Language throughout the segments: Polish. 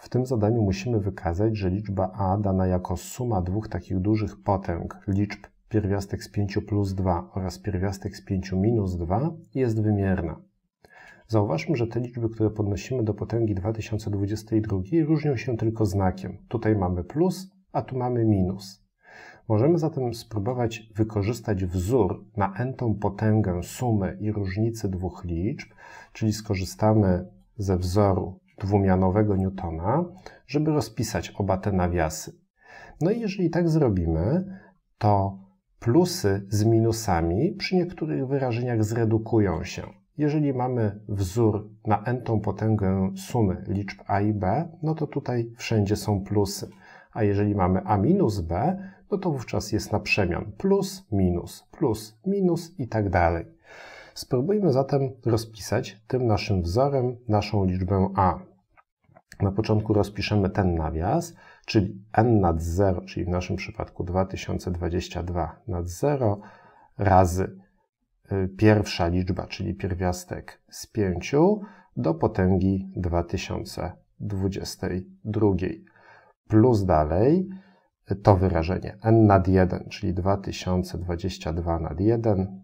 W tym zadaniu musimy wykazać, że liczba a dana jako suma dwóch takich dużych potęg liczb pierwiastek z 5 plus 2 oraz pierwiastek z 5 minus 2 jest wymierna. Zauważmy, że te liczby, które podnosimy do potęgi 2022 różnią się tylko znakiem. Tutaj mamy plus, a tu mamy minus. Możemy zatem spróbować wykorzystać wzór na n-tą potęgę sumy i różnicy dwóch liczb, czyli skorzystamy ze wzoru dwumianowego Newtona, żeby rozpisać oba te nawiasy. No i jeżeli tak zrobimy, to plusy z minusami przy niektórych wyrażeniach zredukują się. Jeżeli mamy wzór na n tą potęgę sumy liczb a i b, no to tutaj wszędzie są plusy. A jeżeli mamy a minus b, no to wówczas jest na przemian plus, minus, plus, minus i tak dalej. Spróbujmy zatem rozpisać tym naszym wzorem naszą liczbę a. Na początku rozpiszemy ten nawias, czyli n nad 0, czyli w naszym przypadku 2022 nad 0 razy y, pierwsza liczba, czyli pierwiastek z 5 do potęgi 2022. Plus dalej y, to wyrażenie n nad 1, czyli 2022 nad 1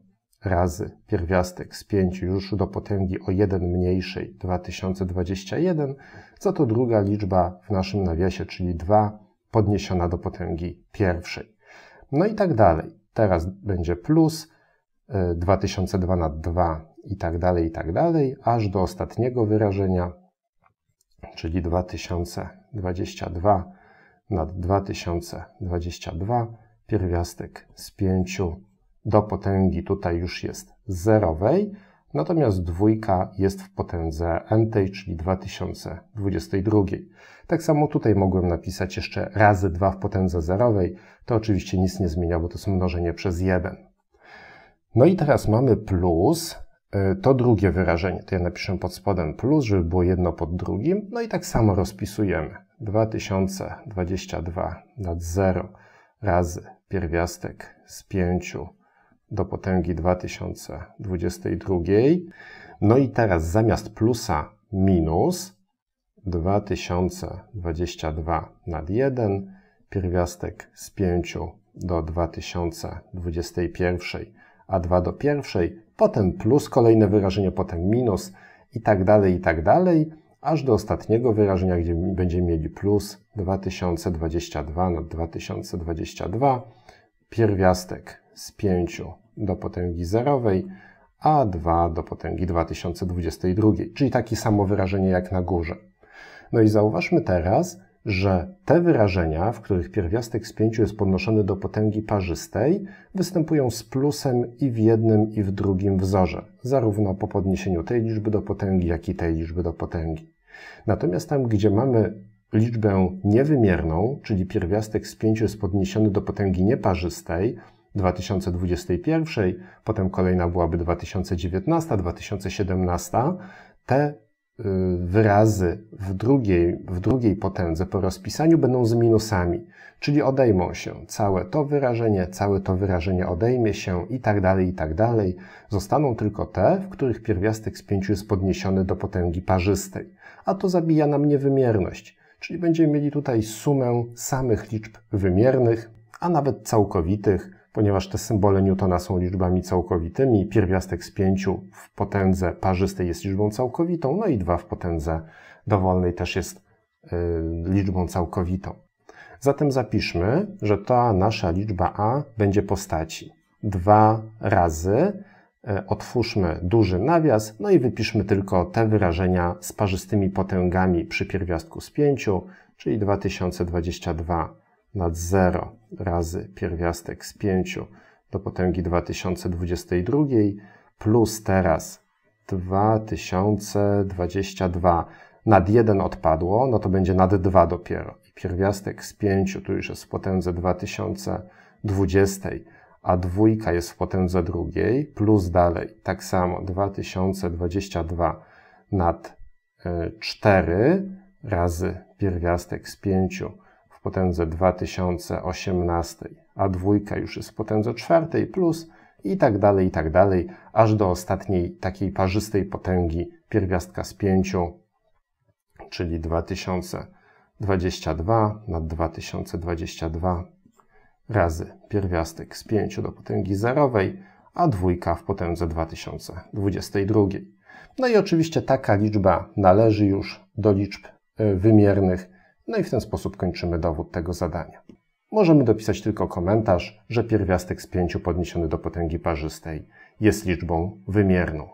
razy pierwiastek z 5 już do potęgi o 1 mniejszej 2021, za to druga liczba w naszym nawiasie, czyli 2 podniesiona do potęgi pierwszej. No i tak dalej. Teraz będzie plus 2002 na 2 i tak dalej, i tak dalej, aż do ostatniego wyrażenia, czyli 2022 nad 2022 pierwiastek z 5 do potęgi tutaj już jest zerowej, natomiast dwójka jest w potędze n, czyli 2022. Tak samo tutaj mogłem napisać jeszcze razy 2 w potędze zerowej. To oczywiście nic nie zmienia, bo to jest mnożenie przez 1. No i teraz mamy plus y, to drugie wyrażenie. To ja napiszę pod spodem plus, żeby było jedno pod drugim. No i tak samo rozpisujemy. 2022 nad 0 razy pierwiastek z 5 do potęgi 2022. No i teraz zamiast plusa minus 2022 nad 1, pierwiastek z 5 do 2021, a 2 do pierwszej, potem plus kolejne wyrażenie, potem minus i tak dalej, i tak dalej, aż do ostatniego wyrażenia, gdzie będziemy mieli plus 2022 nad 2022, pierwiastek z 5 do potęgi zerowej, a 2 do potęgi 2022, czyli takie samo wyrażenie jak na górze. No i zauważmy teraz, że te wyrażenia, w których pierwiastek z 5 jest podnoszony do potęgi parzystej, występują z plusem i w jednym i w drugim wzorze, zarówno po podniesieniu tej liczby do potęgi, jak i tej liczby do potęgi. Natomiast tam, gdzie mamy liczbę niewymierną, czyli pierwiastek z 5 jest podniesiony do potęgi nieparzystej, 2021, potem kolejna byłaby 2019, 2017. Te y, wyrazy w drugiej, w drugiej potędze po rozpisaniu będą z minusami, czyli odejmą się całe to wyrażenie, całe to wyrażenie odejmie się i tak dalej, i tak dalej. Zostaną tylko te, w których pierwiastek z pięciu jest podniesiony do potęgi parzystej, a to zabija nam niewymierność, czyli będziemy mieli tutaj sumę samych liczb wymiernych, a nawet całkowitych, ponieważ te symbole Newtona są liczbami całkowitymi. Pierwiastek z pięciu w potędze parzystej jest liczbą całkowitą, no i dwa w potędze dowolnej też jest y, liczbą całkowitą. Zatem zapiszmy, że ta nasza liczba a będzie postaci. dwa razy y, otwórzmy duży nawias, no i wypiszmy tylko te wyrażenia z parzystymi potęgami przy pierwiastku z pięciu, czyli 2022 nad 0 razy pierwiastek z 5 do potęgi 2022 plus teraz 2022 nad 1 odpadło, no to będzie nad 2 dopiero. pierwiastek z 5 tu już jest w potędze 2020, a dwójka jest w potędze drugiej, plus dalej tak samo 2022 nad 4 e, razy pierwiastek z 5 potędze 2018, a dwójka już jest w potędze czwartej plus i tak dalej, i tak dalej, aż do ostatniej takiej parzystej potęgi pierwiastka z pięciu, czyli 2022 nad 2022 razy pierwiastek z pięciu do potęgi zerowej, a dwójka w potędze 2022. No i oczywiście taka liczba należy już do liczb e, wymiernych no i w ten sposób kończymy dowód tego zadania. Możemy dopisać tylko komentarz, że pierwiastek z pięciu podniesiony do potęgi parzystej jest liczbą wymierną.